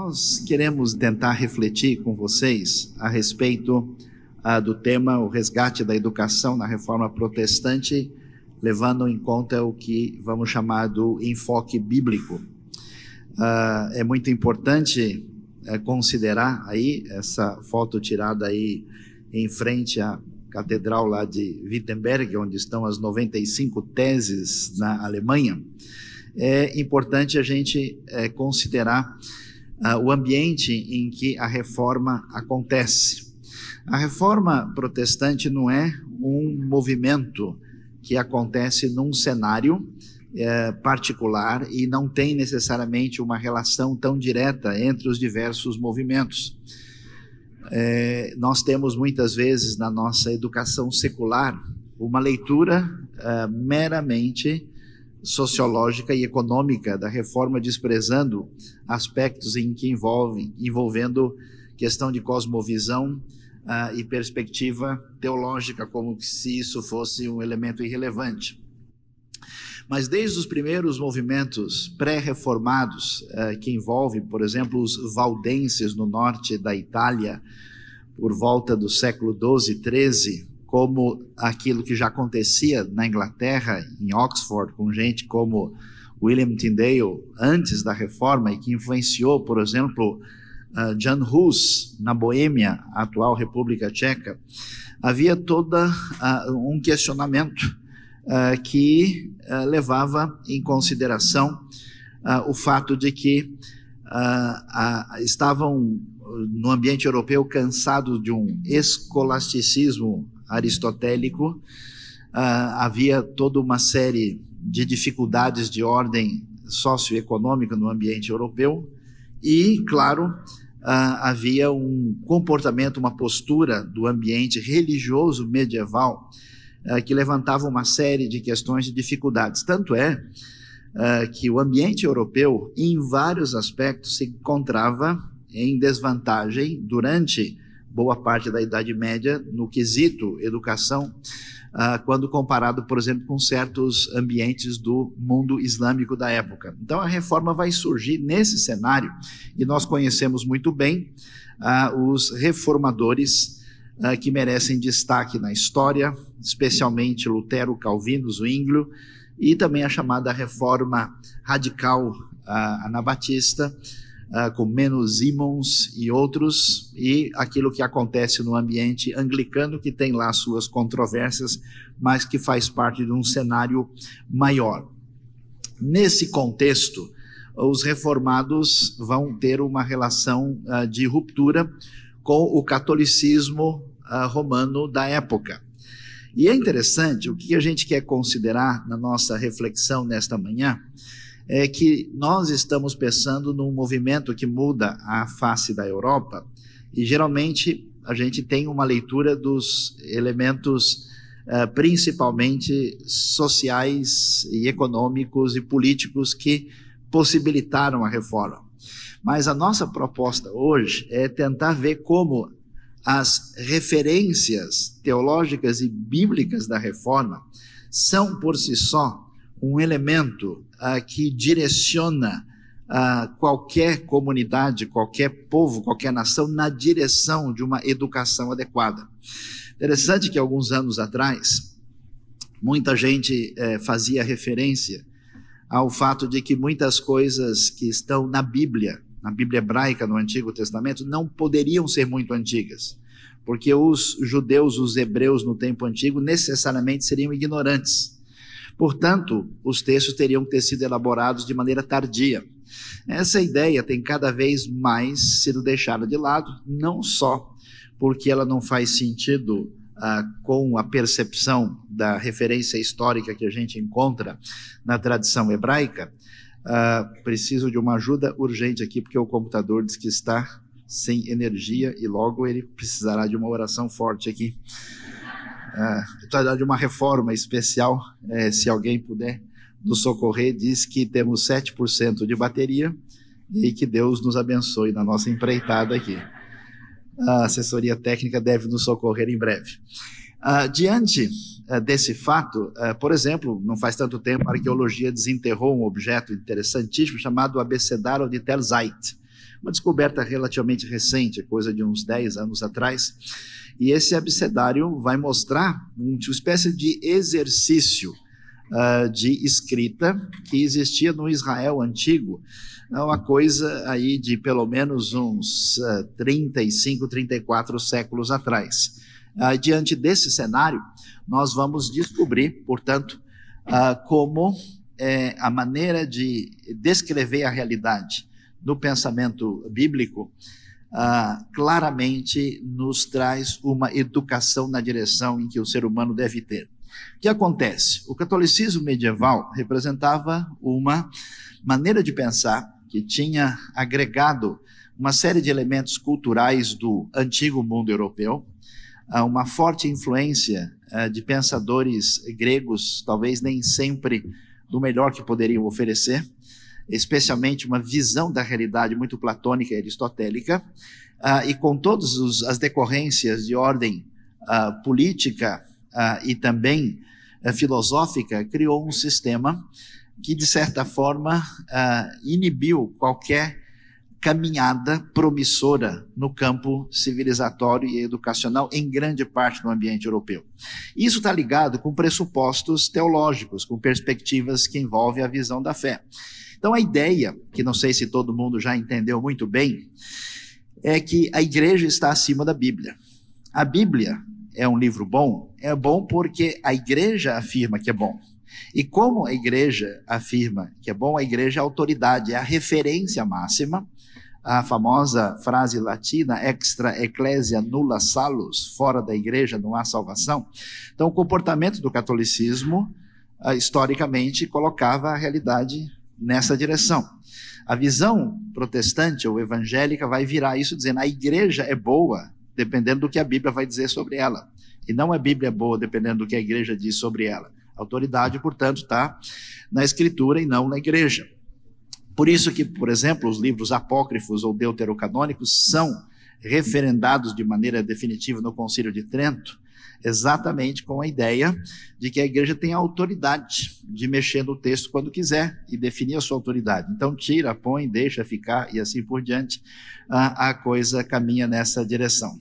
Nós queremos tentar refletir com vocês a respeito ah, do tema o resgate da educação na reforma protestante, levando em conta o que vamos chamar do enfoque bíblico. Ah, é muito importante eh, considerar aí essa foto tirada aí em frente à catedral lá de Wittenberg, onde estão as 95 teses na Alemanha. É importante a gente eh, considerar uh, o ambiente em que a reforma acontece. A reforma protestante não é um movimento que acontece num cenário eh, particular e não tem necessariamente uma relação tão direta entre os diversos movimentos. Eh, nós temos muitas vezes na nossa educação secular uma leitura eh, meramente sociológica e econômica da reforma, desprezando aspectos em que envolvem, envolvendo questão de cosmovisão uh, e perspectiva teológica, como se isso fosse um elemento irrelevante. Mas desde os primeiros movimentos pré-reformados, uh, que envolvem, por exemplo, os valdenses no norte da Itália, por volta do século 12 e 13, como aquilo que já acontecia na Inglaterra, em Oxford, com gente como William Tyndale antes da reforma e que influenciou, por exemplo, uh, ah, Jan Hus na Boêmia, atual República Tcheca, havia todo uh, ah, um questionamento uh, que levava em consideração o fato de que estavam no ambiente europeu cansados de um escolasticismo aristotélico, ah, havia toda uma série de dificuldades de ordem socioeconômica no ambiente europeu e, claro, ah, havia um comportamento, uma postura do ambiente religioso medieval ah, que levantava uma série de questões de dificuldades. Tanto é que o ambiente europeu, em vários aspectos, se encontrava em desvantagem durante boa parte da Idade Média no quesito educação, ah, quando comparado, por exemplo, com certos ambientes do mundo islâmico da época. Então, a reforma vai surgir nesse cenário e nós conhecemos muito bem ah, os reformadores ah, que merecem destaque na história, especialmente Lutero, Calvino, Zwinglio e também a chamada reforma radical anabatista uh, com menos Imons e outros, e aquilo que acontece no ambiente anglicano, que tem lá suas controvérsias, mas que faz parte de um cenário maior. Nesse contexto, os reformados vão ter uma relação uh, de ruptura com o catolicismo uh, romano da época. E é interessante o que a gente quer considerar na nossa reflexão nesta manhã é que nós estamos pensando num movimento que muda a face da Europa e geralmente a gente tem uma leitura dos elementos uh, principalmente sociais e econômicos e políticos que possibilitaram a reforma. Mas a nossa proposta hoje é tentar ver como as referências teológicas e bíblicas da reforma são por si só um elemento ah, que direciona ah, qualquer comunidade, qualquer povo, qualquer nação na direção de uma educação adequada. Interessante que alguns anos atrás, muita gente eh, fazia referência ao fato de que muitas coisas que estão na Bíblia, na Bíblia hebraica, no Antigo Testamento, não poderiam ser muito antigas, porque os judeus, os hebreus no tempo antigo, necessariamente seriam ignorantes. Portanto, os textos teriam que ter sido elaborados de maneira tardia. Essa ideia tem cada vez mais sido deixada de lado, não só porque ela não faz sentido ah, com a percepção da referência histórica que a gente encontra na tradição hebraica. Ah, preciso de uma ajuda urgente aqui, porque o computador diz que está sem energia e logo ele precisará de uma oração forte aqui. É, uh, de é uma reforma especial, é, se alguém puder nos socorrer, diz que temos 7% de bateria e que Deus nos abençoe na nossa empreitada aqui. A assessoria técnica deve nos socorrer em breve. Uh, diante uh, desse fato, uh, por exemplo, não faz tanto tempo a arqueologia desenterrou um objeto interessantíssimo chamado abecedário de Tel Zeit uma descoberta relativamente recente, coisa de uns 10 anos atrás. E esse abecedário vai mostrar uma tipo, espécie de exercício uh, de escrita que existia no Israel antigo, é uma coisa aí de pelo menos uns uh, 35, 34 séculos atrás. Uh, diante desse cenário, nós vamos descobrir, portanto, ah, como é, a maneira de descrever a realidade no pensamento bíblico, ah, claramente nos traz uma educação na direção em que o ser humano deve ter. O que acontece? O catolicismo medieval representava uma maneira de pensar que tinha agregado uma série de elementos culturais do antigo mundo europeu, ah, uma forte influência ah, de pensadores gregos, talvez nem sempre do melhor que poderiam oferecer, especialmente uma visão da realidade muito platônica e aristotélica, uh, e com todas as decorrências de ordem uh, política uh, e também eh, filosófica, criou um sistema que, de certa forma, inibiu qualquer caminhada promissora no campo civilizatório e educacional, em grande parte no ambiente europeu. Isso está ligado com pressupostos teológicos, com perspectivas que envolvem a visão da fé. Então, a ideia, que não sei se todo mundo já entendeu muito bem, é que a igreja está acima da Bíblia. A Bíblia é um livro bom, é bom porque a igreja afirma que é bom. E como a igreja afirma que é bom, a igreja é a autoridade, é a referência máxima. A famosa frase latina, extra ecclesia nulla salus, fora da igreja não há salvação. Então, o comportamento do catolicismo, ah, historicamente, colocava a realidade nessa direção. A visão protestante ou evangélica vai virar isso dizendo a igreja é boa, dependendo do que a Bíblia vai dizer sobre ela. E não a Bíblia é boa, dependendo do que a igreja diz sobre ela. A autoridade, portanto, está na escritura e não na igreja. Por isso que, por exemplo, os livros apócrifos ou deuterocanônicos são referendados de maneira definitiva no Concílio de Trento, exatamente com a ideia de que a igreja tem a autoridade de mexer no texto quando quiser e definir a sua autoridade. Então, tira, põe, deixa ficar e assim por diante, a, a coisa caminha nessa direção.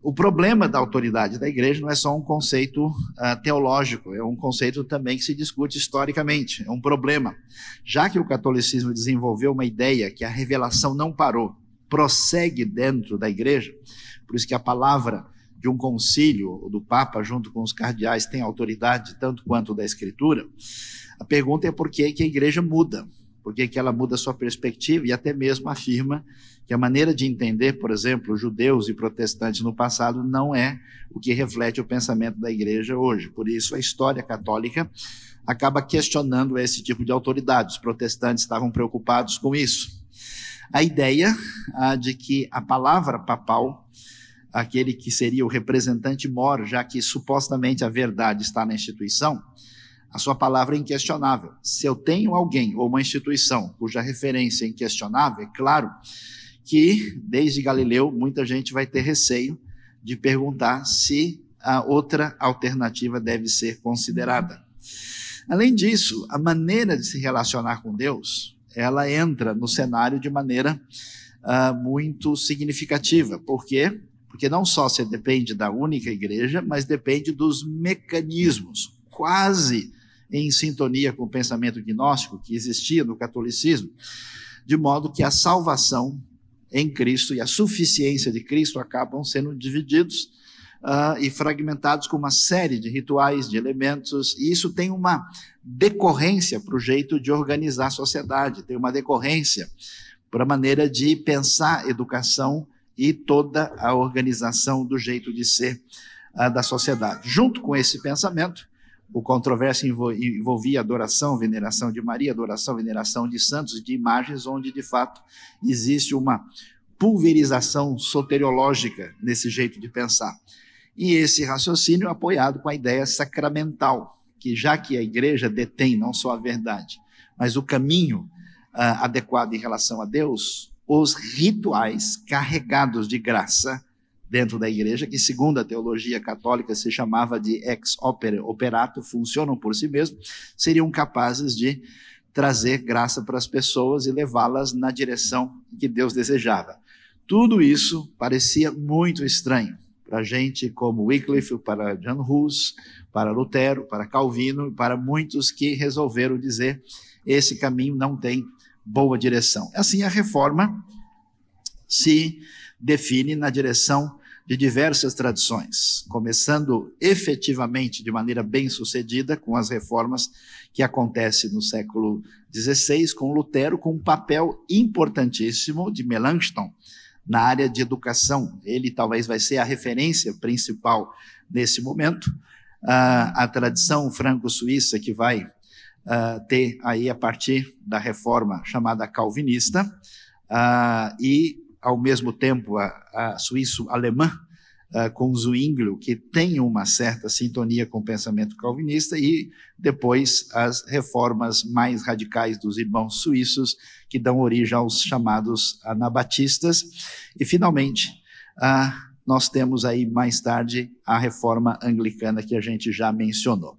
O problema da autoridade da igreja não é só um conceito uh, teológico, é um conceito também que se discute historicamente, é um problema. Já que o catolicismo desenvolveu uma ideia que a revelação não parou, prossegue dentro da igreja, por isso que a palavra de um concílio do Papa junto com os cardeais tem autoridade tanto quanto da Escritura, a pergunta é por que, que a igreja muda, por que, que ela muda a sua perspectiva e até mesmo afirma que a maneira de entender, por exemplo, judeus e protestantes no passado não é o que reflete o pensamento da igreja hoje. Por isso, a história católica acaba questionando esse tipo de autoridade. Os protestantes estavam preocupados com isso. A ideia ah, de que a palavra papal aquele que seria o representante mor, já que supostamente a verdade está na instituição, a sua palavra é inquestionável. Se eu tenho alguém ou uma instituição cuja referência é inquestionável, é claro que, desde Galileu, muita gente vai ter receio de perguntar se a outra alternativa deve ser considerada. Além disso, a maneira de se relacionar com Deus, ela entra no cenário de maneira uh, muito significativa, porque porque não só você depende da única igreja, mas depende dos mecanismos, quase em sintonia com o pensamento gnóstico que existia no catolicismo, de modo que a salvação em Cristo e a suficiência de Cristo acabam sendo divididos uh, e fragmentados com uma série de rituais, de elementos, e isso tem uma decorrência para o jeito de organizar a sociedade, tem uma decorrência para a maneira de pensar educação e toda a organização do jeito de ser uh, da sociedade. Junto com esse pensamento, o controverso envolvia adoração, veneração de Maria, adoração, veneração de santos, de imagens, onde de fato existe uma pulverização soteriológica nesse jeito de pensar. E esse raciocínio apoiado com a ideia sacramental, que já que a igreja detém não só a verdade, mas o caminho uh, adequado em relação a Deus, os rituais carregados de graça dentro da igreja, que segundo a teologia católica se chamava de ex opere, operato, funcionam por si mesmos, seriam capazes de trazer graça para as pessoas e levá-las na direção que Deus desejava. Tudo isso parecia muito estranho para gente como Wycliffe, para John Hus, para Lutero, para Calvino, para muitos que resolveram dizer esse caminho não tem boa direção. É assim, a reforma se define na direção de diversas tradições, começando efetivamente de maneira bem sucedida com as reformas que acontecem no século XVI com Lutero, com um papel importantíssimo de Melanchthon na área de educação. Ele talvez vai ser a referência principal nesse momento. Uh, a tradição franco-suíça que vai uh, ter aí a partir da reforma chamada calvinista uh, e ao mesmo tempo a, a suíço-alemã uh, com Zwinglio, que tem uma certa sintonia com o pensamento calvinista, e depois as reformas mais radicais dos irmãos suíços, que dão origem aos chamados anabatistas, e finalmente a nós temos aí mais tarde a reforma anglicana que a gente já mencionou.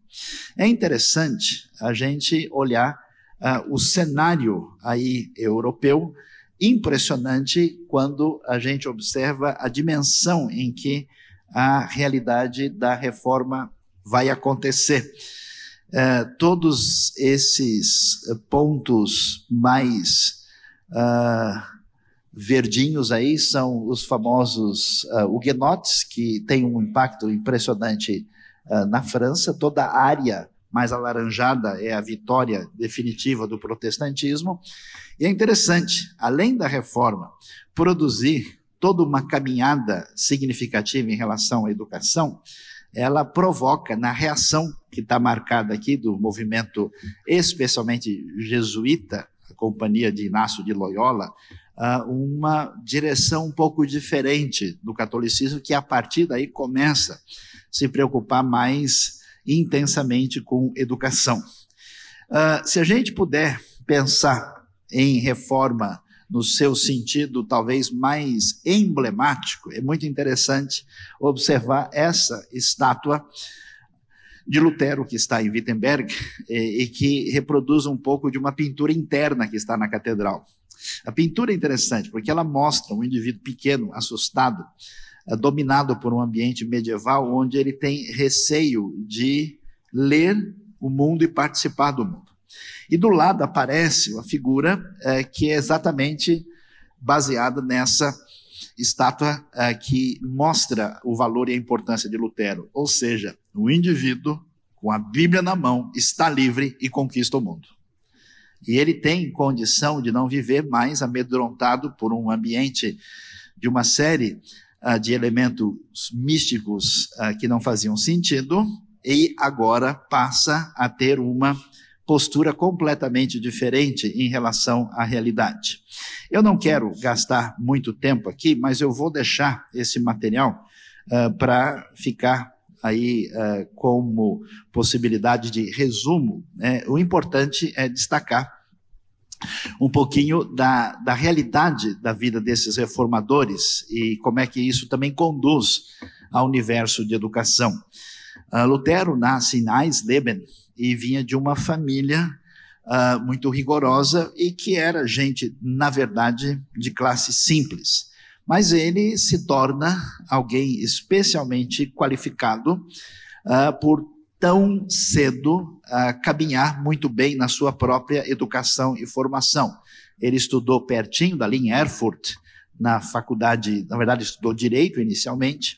É interessante a gente olhar uh, o cenário aí europeu, impressionante quando a gente observa a dimensão em que a realidade da reforma vai acontecer. Uh, todos esses pontos mais uh, verdinhos aí são os famosos uh, huguenotes, que tem um impacto impressionante uh, na França. Toda a área mais alaranjada é a vitória definitiva do protestantismo. E é interessante, além da reforma produzir toda uma caminhada significativa em relação à educação, ela provoca na reação que está marcada aqui do movimento especialmente jesuíta, a companhia de Inácio de Loyola, uma direção um pouco diferente do catolicismo, que a partir daí começa a se preocupar mais intensamente com educação. Ah, se a gente puder pensar em reforma no seu sentido talvez mais emblemático, é muito interessante observar essa estátua de Lutero, que está em Wittenberg, eh, e, que reproduz um pouco de uma pintura interna que está na catedral. A pintura é interessante porque ela mostra um indivíduo pequeno, assustado, eh, dominado por um ambiente medieval onde ele tem receio de ler o mundo e participar do mundo. E do lado aparece uma figura é, que é exatamente baseada nessa estátua é, que mostra o valor e a importância de Lutero. Ou seja, o indivíduo com a Bíblia na mão está livre e conquista o mundo. E ele tem condição de não viver mais amedrontado por um ambiente de uma série uh, de elementos místicos uh, que não faziam sentido, e agora passa a ter uma postura completamente diferente em relação à realidade. Eu não quero gastar muito tempo aqui, mas eu vou deixar esse material uh, ah, para ficar aí uh, como possibilidade de resumo, né, o importante é destacar um pouquinho da, da realidade da vida desses reformadores e como é que isso também conduz ao universo de educação. Uh, Lutero nasce em Eisleben e vinha de uma família uh, muito rigorosa e que era gente, na verdade, de classe simples mas ele se torna alguém especialmente qualificado uh, por tão cedo uh, caminhar muito bem na sua própria educação e formação. Ele estudou pertinho dali em Erfurt, na faculdade, na verdade estudou direito inicialmente,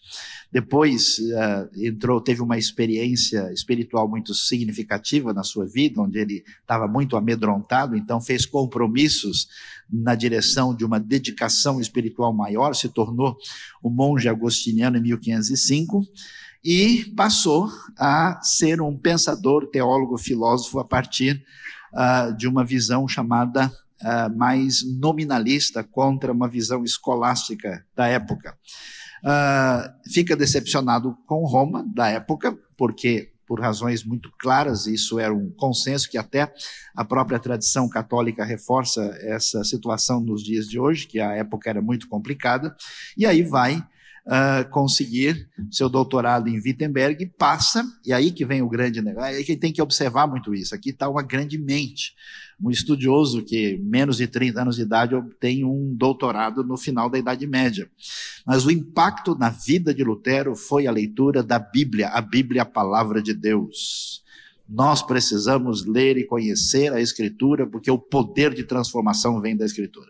depois uh, entrou, teve uma experiência espiritual muito significativa na sua vida, onde ele estava muito amedrontado, então fez compromissos na direção de uma dedicação espiritual maior, se tornou um monge agostiniano em 1505 e passou a ser um pensador, teólogo, filósofo a partir uh, de uma visão chamada uh, mais nominalista contra uma visão escolástica da época. Uh, fica decepcionado com Roma da época, porque por razões muito claras, isso era um consenso que até a própria tradição católica reforça essa situação nos dias de hoje, que a época era muito complicada, e aí vai uh, conseguir seu doutorado em Wittenberg, passa, e aí que vem o grande negócio, aí que tem que observar muito isso. Aqui está uma grande mente, um estudioso que, menos de 30 anos de idade, obtém um doutorado no final da Idade Média. Mas o impacto na vida de Lutero foi a leitura da Bíblia, a Bíblia, a palavra de Deus. Nós precisamos ler e conhecer a Escritura, porque o poder de transformação vem da Escritura.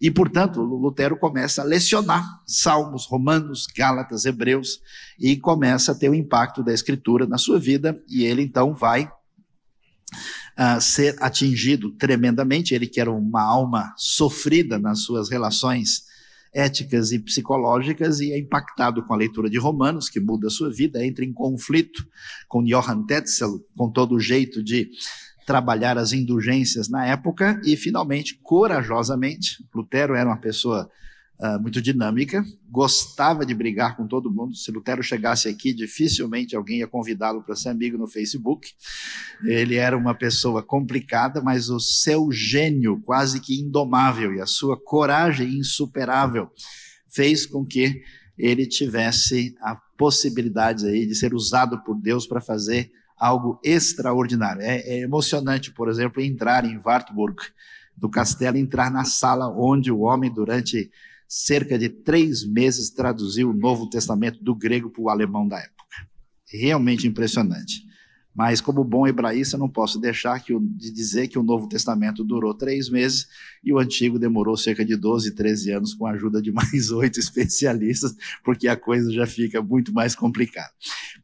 E, portanto, Lutero começa a lecionar Salmos, Romanos, Gálatas, Hebreus, e começa a ter o impacto da Escritura na sua vida, e ele então vai uh, ser atingido tremendamente. Ele que era uma alma sofrida nas suas relações éticas e psicológicas e é impactado com a leitura de Romanos, que muda a sua vida, entra em conflito com Johann Tetzel, com todo o jeito de trabalhar as indulgências na época e, finalmente, corajosamente, Lutero era uma pessoa uh, muito dinâmica, gostava de brigar com todo mundo. Se Lutero chegasse aqui, dificilmente alguém ia convidá-lo para ser amigo no Facebook. Ele era uma pessoa complicada, mas o seu gênio quase que indomável e a sua coragem insuperável fez com que ele tivesse a possibilidade aí de ser usado por Deus para fazer algo extraordinário. É, é emocionante, por exemplo, entrar em Wartburg do castelo, entrar na sala onde o homem, durante cerca de três meses, traduziu o Novo Testamento do grego para o alemão da época. Realmente impressionante. Mas, como bom hebraísta, não posso deixar que, de dizer que o Novo Testamento durou três meses e o Antigo demorou cerca de 12, 13 anos, com a ajuda de mais oito especialistas, porque a coisa já fica muito mais complicada.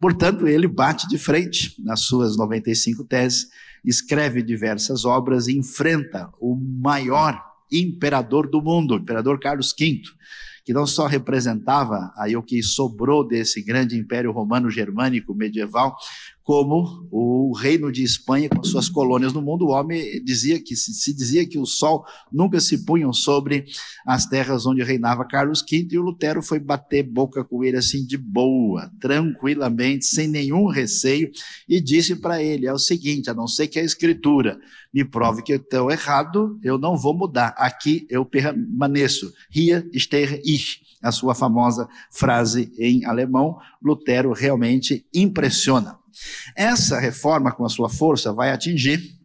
Portanto, ele bate de frente nas suas 95 teses, escreve diversas obras e enfrenta o maior imperador do mundo, o imperador Carlos V que não só representava aí o que sobrou desse grande império romano germânico medieval, como o reino de Espanha com suas colônias no mundo, o homem dizia que se, dizia que o sol nunca se punha sobre as terras onde reinava Carlos V e o Lutero foi bater boca com ele assim de boa, tranquilamente, sem nenhum receio e disse para ele: "É o seguinte, a não ser que a escritura me prove que eu estou errado, eu não vou mudar. Aqui eu permaneço. Hier stehe ich." A sua famosa frase em alemão, Lutero realmente impressiona. Essa reforma, com a sua força, vai atingir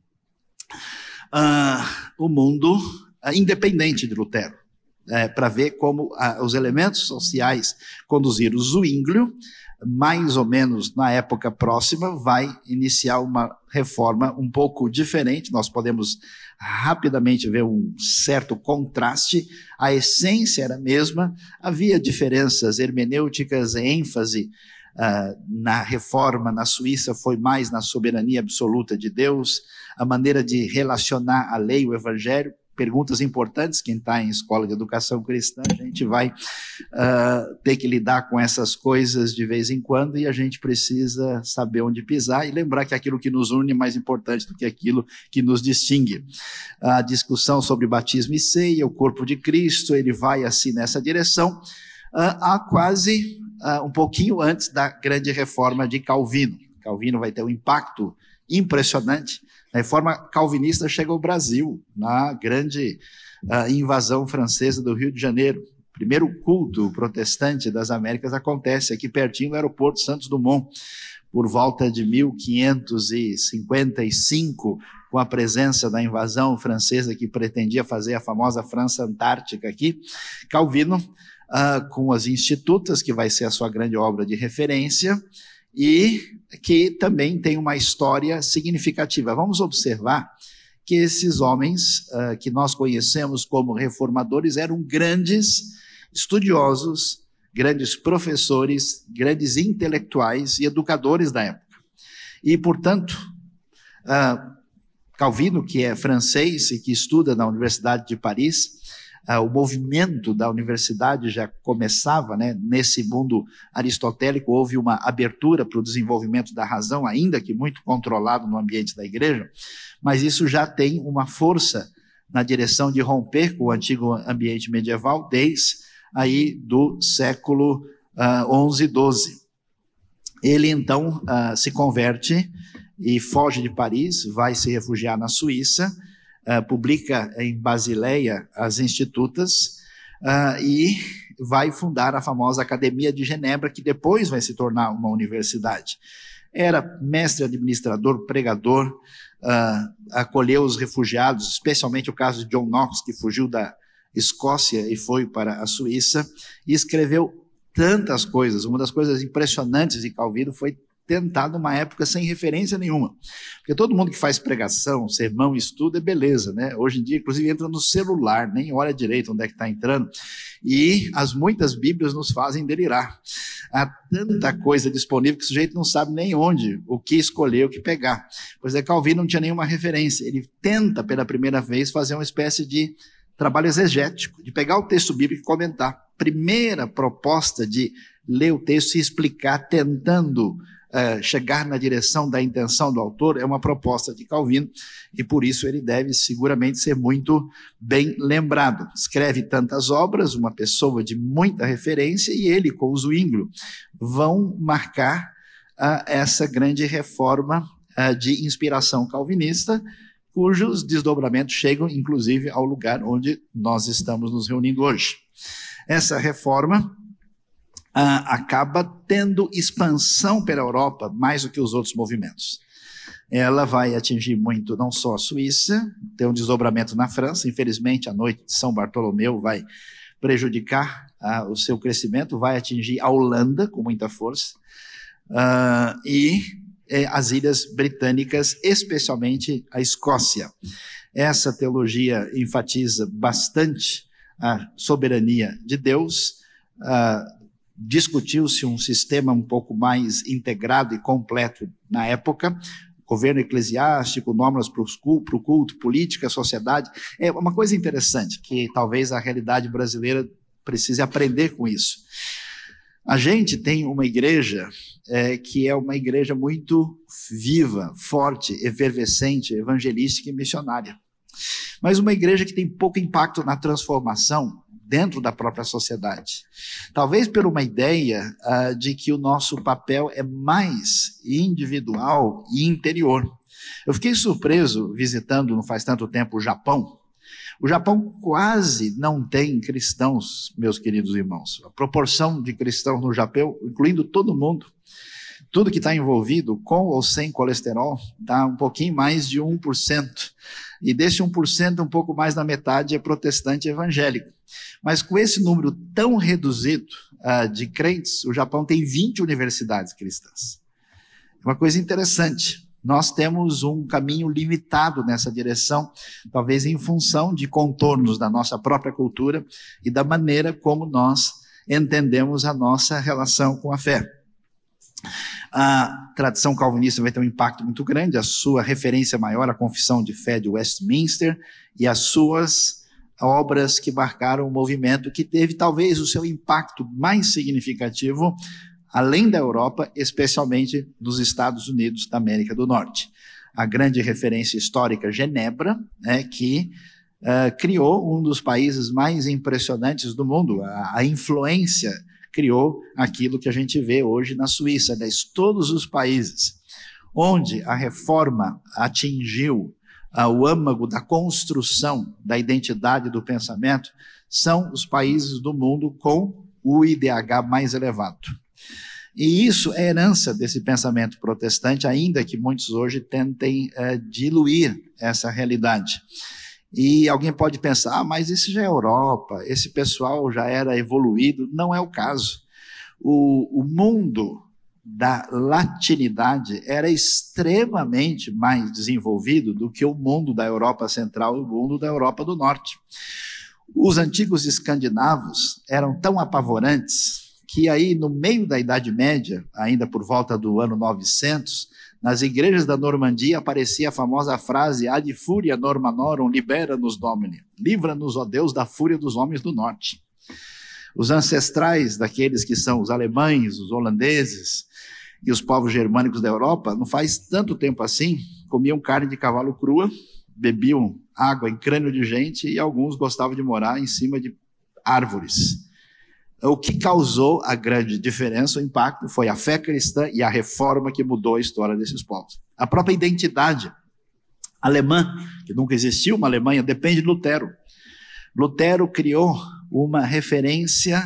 uh, o mundo uh, independente de Lutero. Né, para ver como uh, os elementos sociais conduziram o Zwinglio, mais ou menos na época próxima, vai iniciar uma reforma um pouco diferente. Nós podemos rapidamente ver um certo contraste. A essência era a mesma, havia diferenças hermenêuticas, ênfase ah, na reforma na Suíça foi mais na soberania absoluta de Deus, a maneira de relacionar a lei e o evangelho, perguntas importantes. Quem está em escola de educação cristã, a gente vai uh, ter que lidar com essas coisas de vez em quando e a gente precisa saber onde pisar e lembrar que aquilo que nos une é mais importante do que aquilo que nos distingue. A discussão sobre batismo e ceia, o corpo de Cristo, ele vai assim nessa direção. Uh, há quase uh, um pouquinho antes da grande reforma de Calvino. Calvino vai ter um impacto impressionante. A reforma calvinista chega ao Brasil, na grande uh, invasão francesa do Rio de Janeiro. O primeiro culto protestante das Américas acontece aqui pertinho do aeroporto Santos Dumont por volta de 1555, com a presença da invasão francesa que pretendia fazer a famosa França Antártica aqui, Calvino, uh, com as Institutas, que vai ser a sua grande obra de referência, e que também tem uma história significativa. Vamos observar que esses homens uh, que nós conhecemos como reformadores eram grandes estudiosos, grandes professores, grandes intelectuais e educadores da época. E, portanto, uh, Calvino, que é francês e que estuda na Universidade de Paris, ah, o movimento da universidade já começava, né? nesse mundo aristotélico houve uma abertura para o desenvolvimento da razão, ainda que muito controlado no ambiente da igreja, mas isso já tem uma força na direção de romper com o antigo ambiente medieval desde aí do século uh, ah, 11, 12. Ele então ah, se converte e foge de Paris, vai se refugiar na Suíça, uh, publica em Basileia as Institutas uh, e vai fundar a famosa Academia de Genebra, que depois vai se tornar uma universidade. Era mestre administrador, pregador, uh, acolheu os refugiados, especialmente o caso de John Knox, que fugiu da Escócia e foi para a Suíça, e escreveu tantas coisas. Uma das coisas impressionantes de Calvino foi tentado numa época sem referência nenhuma. Porque todo mundo que faz pregação, sermão, estudo é beleza, né? Hoje em dia, inclusive, entra no celular, nem olha direito onde é que está entrando. E as muitas Bíblias nos fazem delirar. Há tanta coisa disponível que o sujeito não sabe nem onde, o que escolher, o que pegar. Pois é, Calvino não tinha nenhuma referência. Ele tenta, pela primeira vez, fazer uma espécie de trabalho exegético, de pegar o texto bíblico e comentar. Primeira proposta de ler o texto e explicar, tentando eh, chegar na direção da intenção do autor é uma proposta de Calvino e por isso ele deve seguramente ser muito bem lembrado. Escreve tantas obras, uma pessoa de muita referência e ele com o Zwinglio vão marcar uh, essa grande reforma uh, de inspiração calvinista cujos desdobramentos chegam inclusive ao lugar onde nós estamos nos reunindo hoje. Essa reforma ah, acaba tendo expansão pela Europa mais do que os outros movimentos. Ela vai atingir muito não só a Suíça, tem um desdobramento na França, infelizmente a noite de São Bartolomeu vai prejudicar ah, o seu crescimento, vai atingir a Holanda com muita força ah, e eh, as ilhas britânicas, especialmente a Escócia. Essa teologia enfatiza bastante a soberania de Deus, Uh, discutiu-se um sistema um pouco mais integrado e completo na época, governo eclesiástico, normas para o culto, política, sociedade. É uma coisa interessante que talvez a realidade brasileira precise aprender com isso. A gente tem uma igreja é, que é uma igreja muito viva, forte, efervescente, evangelística e missionária. Mas uma igreja que tem pouco impacto na transformação dentro da própria sociedade. Talvez por uma ideia uh, de que o nosso papel é mais individual e interior. Eu fiquei surpreso visitando, não faz tanto tempo, o Japão. O Japão quase não tem cristãos, meus queridos irmãos. A proporção de cristãos no Japão, incluindo todo mundo, tudo que está envolvido com ou sem colesterol, dá tá um pouquinho mais de 1% e desse 1%, um pouco mais da metade é protestante evangélico. Mas com esse número tão reduzido uh, de crentes, o Japão tem 20 universidades cristãs. É uma coisa interessante. Nós temos um caminho limitado nessa direção, talvez em função de contornos da nossa própria cultura e da maneira como nós entendemos a nossa relação com a fé. A tradição calvinista vai ter um impacto muito grande, a sua referência maior, a Confissão de Fé de Westminster, e as suas obras que marcaram o um movimento que teve talvez o seu impacto mais significativo além da Europa, especialmente nos Estados Unidos da América do Norte. A grande referência histórica Genebra, né, que Uh, criou um dos países mais impressionantes do mundo. A, a, influência criou aquilo que a gente vê hoje na Suíça, aliás, né? todos os países, onde a reforma atingiu ah, o âmago da construção da identidade do pensamento, são os países do mundo com o IDH mais elevado. E isso é herança desse pensamento protestante, ainda que muitos hoje tentem é, diluir essa realidade. E alguém pode pensar, ah, mas isso já é Europa, esse pessoal já era evoluído. Não é o caso. O, o mundo da latinidade era extremamente mais desenvolvido do que o mundo da Europa Central e o mundo da Europa do Norte. Os antigos escandinavos eram tão apavorantes que aí no meio da Idade Média, ainda por volta do ano 900, nas igrejas da Normandia aparecia a famosa frase Ad furia normanorum, libera-nos, Domine. Livra-nos, ó Deus, da fúria dos homens do norte. Os ancestrais daqueles que são os alemães, os holandeses e os povos germânicos da Europa, não faz tanto tempo assim, comiam carne de cavalo crua, bebiam água em crânio de gente e alguns gostavam de morar em cima de árvores é o que causou a grande diferença, o impacto, foi a fé cristã e a reforma que mudou a história desses povos. A própria identidade alemã, que nunca existiu uma Alemanha, depende de Lutero. Lutero criou uma referência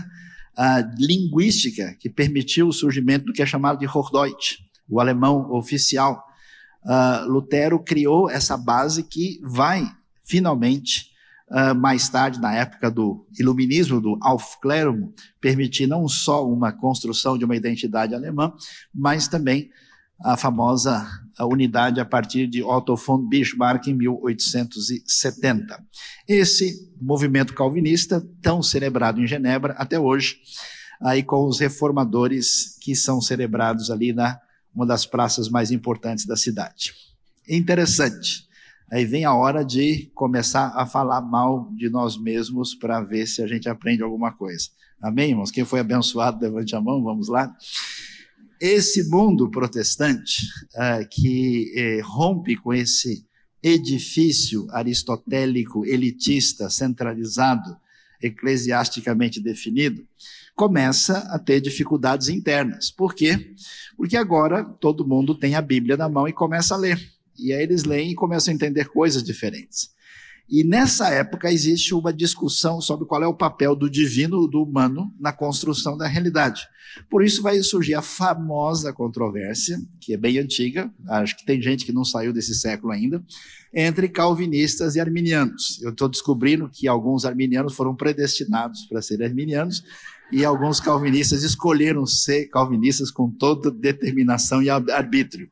uh, linguística que permitiu o surgimento do que é chamado de Hochdeutsch, o alemão oficial. Uh, Lutero criou essa base que vai, finalmente, ah, mais tarde, na época do iluminismo, do Aufklärung, permitir não só uma construção de uma identidade alemã, mas também a famosa unidade a partir de Otto von Bismarck em 1870. Esse movimento calvinista, tão celebrado em Genebra até hoje, aí com os reformadores que são celebrados ali na uma das praças mais importantes da cidade. Interessante aí vem a hora de começar a falar mal de nós mesmos para ver se a gente aprende alguma coisa. Amém, irmãos? Quem foi abençoado, levante a mão, vamos lá. Esse mundo protestante uh, que é, rompe com esse edifício aristotélico, elitista, centralizado, eclesiasticamente definido, começa a ter dificuldades internas. Por quê? Porque agora todo mundo tem a Bíblia na mão e começa a ler. E aí eles leem e começam a entender coisas diferentes. E nessa época existe uma discussão sobre qual é o papel do divino do humano na construção da realidade. Por isso vai surgir a famosa controvérsia, que é bem antiga, acho que tem gente que não saiu desse século ainda, entre calvinistas e arminianos. Eu estou descobrindo que alguns arminianos foram predestinados para serem arminianos e alguns calvinistas escolheram ser calvinistas com toda determinação e arbítrio.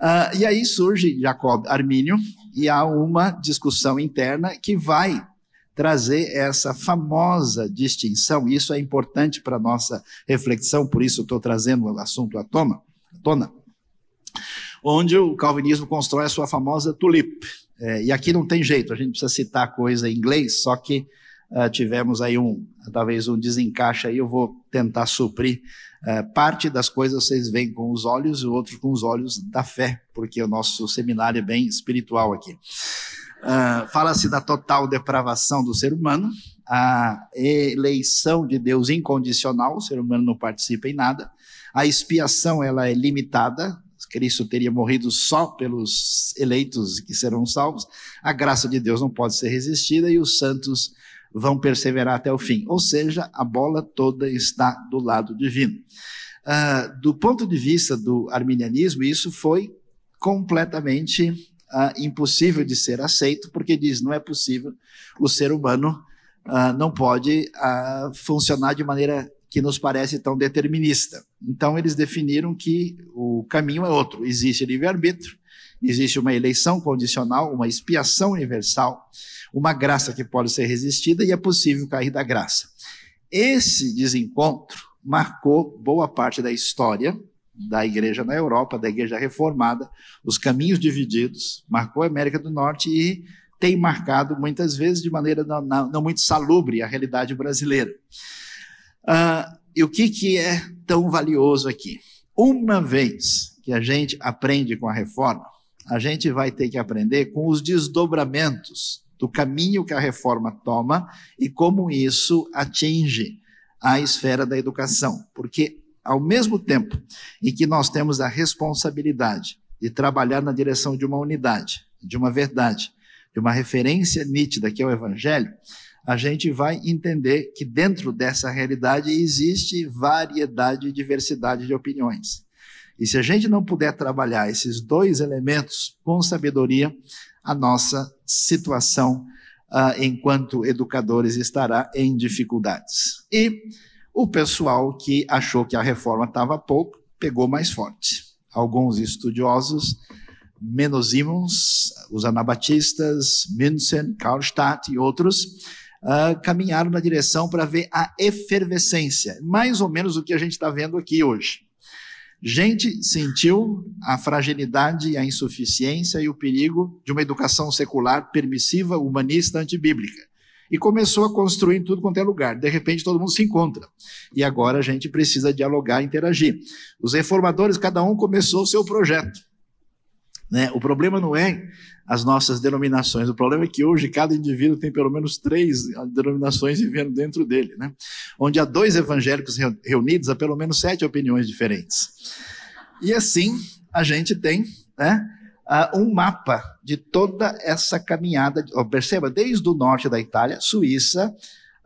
Uh, e aí surge Jacob Armínio e há uma discussão interna que vai trazer essa famosa distinção. Isso é importante para nossa reflexão, por isso estou trazendo o assunto à toma, tona, onde o calvinismo constrói a sua famosa tulip. É, e aqui não tem jeito, a gente precisa citar coisa em inglês, só que uh, tivemos aí um, talvez um desencaixe aí, eu vou tentar suprir é, parte das coisas vocês veem com os olhos e outro com os olhos da fé, porque o nosso seminário é bem espiritual aqui. Uh, Fala-se da total depravação do ser humano, a eleição de Deus incondicional, o ser humano não participa em nada, a expiação ela é limitada, Cristo teria morrido só pelos eleitos que serão salvos, a graça de Deus não pode ser resistida e os santos vão perseverar até o fim. Ou seja, a bola toda está do lado divino. Uh, do ponto de vista do arminianismo, isso foi completamente uh, impossível de ser aceito, porque diz não é possível, o ser humano uh, não pode funcionar de maneira que nos parece tão determinista. Então, eles definiram que o caminho é outro: existe livre-arbítrio, Existe uma eleição condicional, uma expiação universal, uma graça que pode ser resistida e é possível cair da graça. Esse desencontro marcou boa parte da história da igreja na Europa, da igreja reformada, os caminhos divididos, marcou a América do Norte e tem marcado muitas vezes de maneira não, não muito salubre a realidade brasileira. Ah, e o que, que é tão valioso aqui? Uma vez que a gente aprende com a reforma, a gente vai ter que aprender com os desdobramentos do caminho que a reforma toma e como isso atinge a esfera da educação. Porque, ao mesmo tempo em que nós temos a responsabilidade de trabalhar na direção de uma unidade, de uma verdade, de uma referência nítida que é o Evangelho, a gente vai entender que dentro dessa realidade existe variedade e diversidade de opiniões. E se a gente não puder trabalhar esses dois elementos com sabedoria, a nossa situação uh, enquanto educadores estará em dificuldades. E o pessoal que achou que a reforma estava pouco pegou mais forte. Alguns estudiosos menos Imons, os anabatistas, Münzen, Karlstadt e outros, uh, caminharam na direção para ver a efervescência, mais ou menos o que a gente está vendo aqui hoje. Gente sentiu a fragilidade, a insuficiência e o perigo de uma educação secular, permissiva, humanista, antibíblica. E começou a construir em tudo quanto é lugar. De repente, todo mundo se encontra. E agora a gente precisa dialogar, interagir. Os reformadores, cada um começou o seu projeto. Né? O problema não é as nossas denominações, o problema é que hoje cada indivíduo tem pelo menos três denominações vivendo dentro dele, né? onde há dois evangélicos reunidos, há pelo menos sete opiniões diferentes. E assim a gente tem né, um mapa de toda essa caminhada, perceba, desde o norte da Itália, Suíça,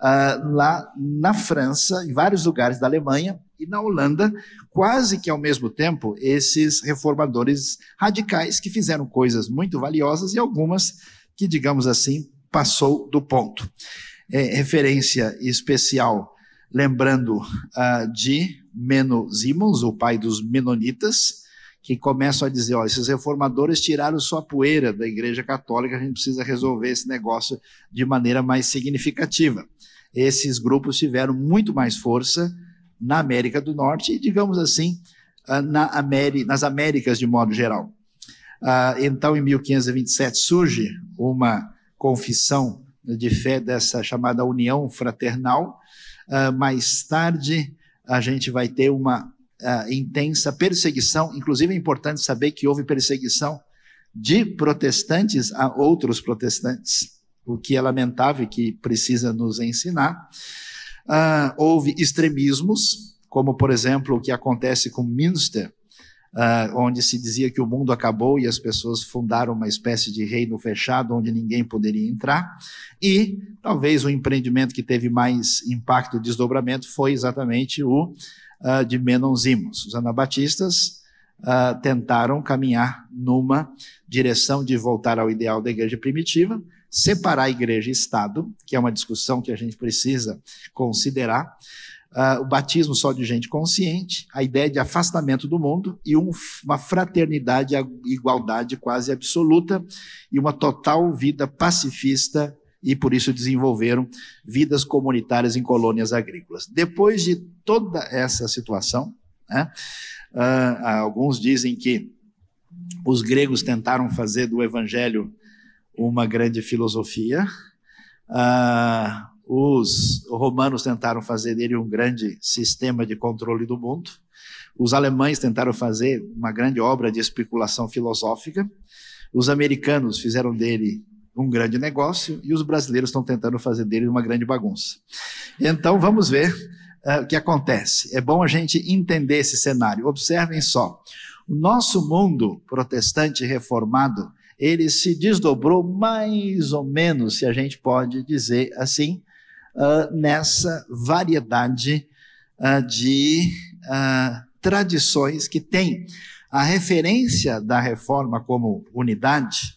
ah, lá na França, em vários lugares da Alemanha, e na Holanda, quase que ao mesmo tempo, esses reformadores radicais que fizeram coisas muito valiosas e algumas que, digamos assim, passou do ponto. É, referência especial, lembrando uh, de Menno Simons, o pai dos Menonitas, que começam a dizer: olha, esses reformadores tiraram sua poeira da Igreja Católica, a gente precisa resolver esse negócio de maneira mais significativa. Esses grupos tiveram muito mais força na América do Norte e, digamos assim, ah, na nas Américas de modo geral. Ah, então, em 1527, surge uma confissão de fé dessa chamada união fraternal. Ah, mais tarde, a gente vai ter uma intensa perseguição, inclusive é importante saber que houve perseguição de protestantes a outros protestantes, o que é lamentável e que precisa nos ensinar. Ah, houve extremismos, como por exemplo o que acontece com Münster, ah, onde se dizia que o mundo acabou e as pessoas fundaram uma espécie de reino fechado onde ninguém poderia entrar. E talvez o empreendimento que teve mais impacto, desdobramento, foi exatamente o ah, de Menonzimos. Os anabatistas tentaram caminhar numa direção de voltar ao ideal da igreja primitiva, separar igreja e Estado, que é uma discussão que a gente precisa considerar, uh, o batismo só de gente consciente, a ideia de afastamento do mundo e um, uma fraternidade e igualdade quase absoluta e uma total vida pacifista e por isso desenvolveram vidas comunitárias em colônias agrícolas. Depois de toda essa situação, né, uh, alguns dizem que os gregos tentaram fazer do evangelho uma grande filosofia. Ah, os romanos tentaram fazer dele um grande sistema de controle do mundo. Os alemães tentaram fazer uma grande obra de especulação filosófica. Os americanos fizeram dele um grande negócio e os brasileiros estão tentando fazer dele uma grande bagunça. Então vamos ver uh, o que acontece. É bom a gente entender esse cenário. Observem só: o nosso mundo protestante reformado ele se desdobrou mais ou menos, se a gente pode dizer assim, uh, nessa variedade uh, de uh, tradições que tem. A referência da reforma como unidade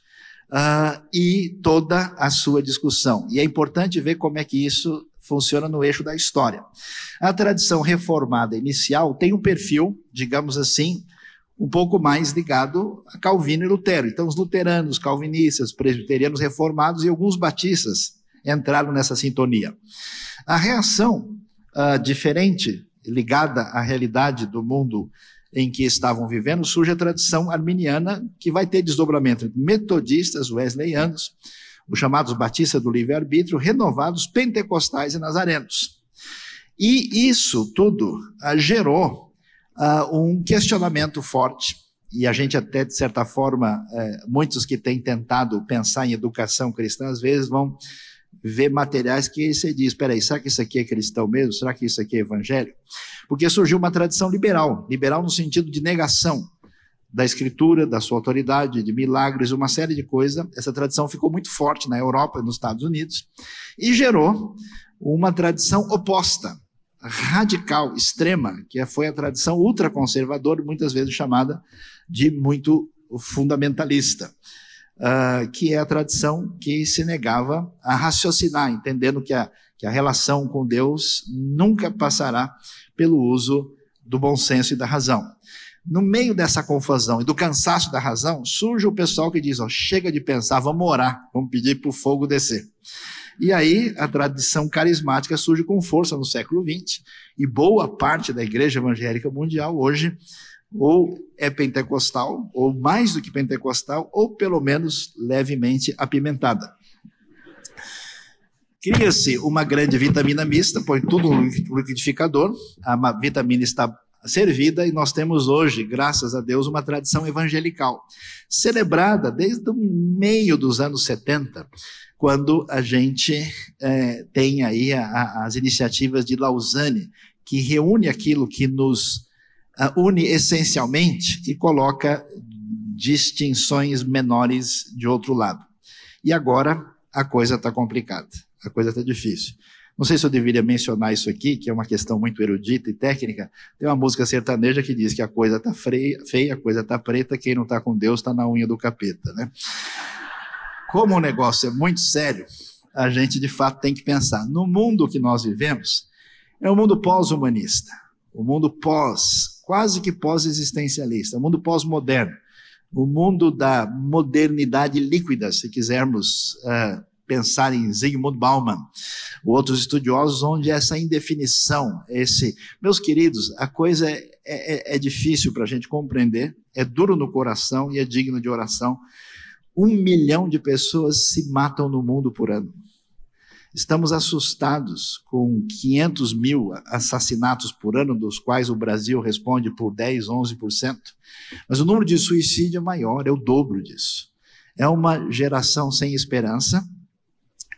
e toda a sua discussão. E é importante ver como é que isso funciona no eixo da história. A tradição reformada inicial tem um perfil, digamos assim, um pouco mais ligado a Calvino e Lutero. Então, os luteranos, calvinistas, presbiterianos reformados e alguns batistas entraram nessa sintonia. A reação uh, diferente, ligada à realidade do mundo em que estavam vivendo, surge a tradição arminiana, que vai ter desdobramento entre metodistas, wesleyanos, os chamados batistas do livre-arbítrio, renovados, pentecostais e nazarenos. E isso tudo uh, gerou uh, um questionamento forte. E a gente até, de certa forma, eh, muitos que têm tentado pensar em educação cristã, às vezes vão ver materiais que você diz, espera aí, será que isso aqui é cristão mesmo? Será que isso aqui é evangelho? Porque surgiu uma tradição liberal, liberal no sentido de negação da escritura, da sua autoridade, de milagres, uma série de coisas. Essa tradição ficou muito forte na Europa e nos Estados Unidos e gerou uma tradição oposta, radical, extrema, que é, foi a tradição ultraconservadora, muitas vezes chamada de muito fundamentalista, uh, que é a tradição que se negava a raciocinar, entendendo que a, que a relação com Deus nunca passará pelo uso do bom senso e da razão. No meio dessa confusão e do cansaço da razão, surge o pessoal que diz: ó, chega de pensar, vamos orar, vamos pedir para o fogo descer. E aí a tradição carismática surge com força no século XX, e boa parte da igreja evangélica mundial hoje ou é pentecostal, ou mais do que pentecostal, ou pelo menos levemente apimentada. Cria-se uma grande vitamina mista, põe tudo no liquidificador, a vitamina está servida e nós temos hoje, graças a Deus, uma tradição evangelical, celebrada desde o meio dos anos 70, quando a gente é, tem aí a, a, as iniciativas de Lausanne, que reúne aquilo que nos a, é, une essencialmente e coloca distinções menores de outro lado. E agora a coisa está complicada, a coisa está difícil. Não sei se eu deveria mencionar isso aqui, que é uma questão muito erudita e técnica. Tem uma música sertaneja que diz que a coisa está feia, a coisa está preta, quem não está com Deus está na unha do capeta, né? Como o negócio é muito sério, a gente de fato tem que pensar. No mundo que nós vivemos, é um mundo pós-humanista, o um mundo pós, quase que pós-existencialista, o um mundo pós-moderno, o um mundo da modernidade líquida, se quisermos uh, pensar em Zygmunt Bauman, outros estudiosos, onde essa indefinição, esse, meus queridos, a coisa é, é, é, é difícil para a gente compreender, é duro no coração e é digno de oração. Um milhão de pessoas se matam no mundo por ano. Estamos assustados com 500 mil assassinatos por ano, dos quais o Brasil responde por 10, 11%. Mas o número de suicídio é maior, é o dobro disso. É uma geração sem esperança,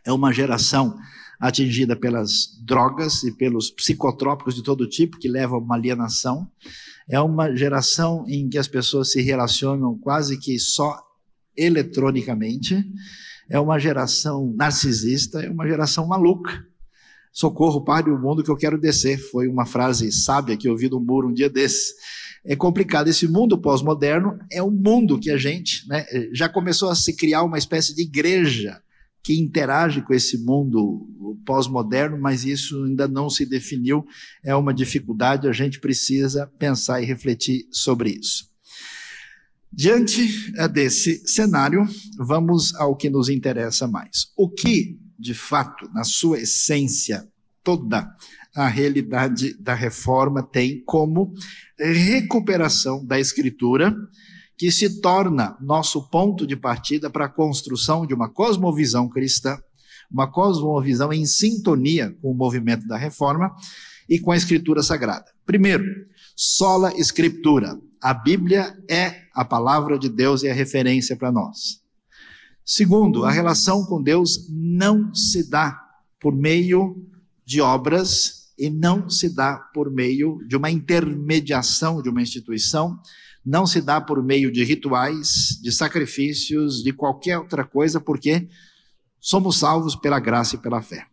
é uma geração atingida pelas drogas e pelos psicotrópicos de todo tipo, que levam a uma alienação. É uma geração em que as pessoas se relacionam quase que só eletronicamente. É uma geração narcisista, é uma geração maluca. Socorro, pare o mundo que eu quero descer. Foi uma frase sábia que eu vi no muro um dia desse. É complicado. Esse mundo pós-moderno é um mundo que a gente né, já começou a se criar uma espécie de igreja que interage com esse mundo pós-moderno, mas isso ainda não se definiu, é uma dificuldade, a gente precisa pensar e refletir sobre isso. Diante é, desse cenário, vamos ao que nos interessa mais. O que, de fato, na sua essência toda, a realidade da reforma tem como recuperação da escritura que se torna nosso ponto de partida para a construção de uma cosmovisão cristã, uma cosmovisão em sintonia com o movimento da reforma e com a escritura sagrada. Primeiro, sola escritura. A Bíblia é a palavra de Deus e a é referência para nós. Segundo, a relação com Deus não se dá por meio de obras e não se dá por meio de uma intermediação de uma instituição não se dá por meio de rituais, de sacrifícios, de qualquer outra coisa, porque somos salvos pela graça e pela fé.